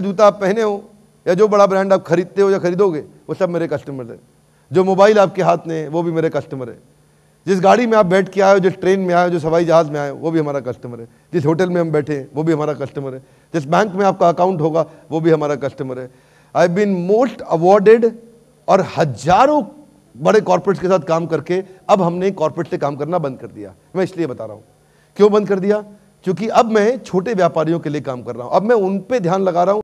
जूता आप पहने हो या जो बड़ा ब्रांड आप खरीदते हो या खरीदोगे वो सब मेरे कस्टमर हैं जो मोबाइल आपके हाथ में है वो भी मेरे कस्टमर है जिस गाड़ी में आप बैठ के आए हो जिस ट्रेन में आए हो जिस हवाई जहाज़ में आए हो वो भी हमारा कस्टमर है जिस होटल में हम बैठे हैं वो भी हमारा कस्टमर है जिस बैंक में आपका अकाउंट होगा वो भी हमारा कस्टमर है आई बीन मोस्ट अवॉर्डेड और हजारों बड़े कॉर्पोरेट्स के साथ काम करके अब हमने कॉर्पोरेट से काम करना बंद कर दिया मैं इसलिए बता रहा हूँ क्यों बंद कर दिया क्योंकि अब मैं छोटे व्यापारियों के लिए काम कर रहा हूँ अब मैं उन पर ध्यान लगा रहा हूँ